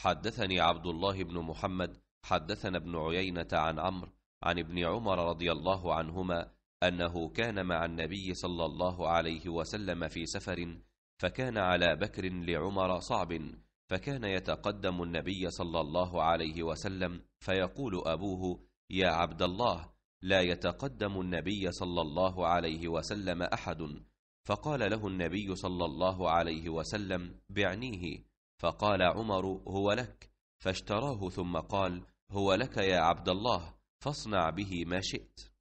حدثني عبد الله بن محمد حدثنا ابن عيينة عن عمرو عن ابن عمر رضي الله عنهما أنه كان مع النبي صلى الله عليه وسلم في سفر فكان على بكر لعمر صعب فكان يتقدم النبي صلى الله عليه وسلم فيقول أبوه يا عبد الله لا يتقدم النبي صلى الله عليه وسلم أحد فقال له النبي صلى الله عليه وسلم بعنيه فقال عمر هو لك فاشتراه ثم قال هو لك يا عبد الله فاصنع به ما شئت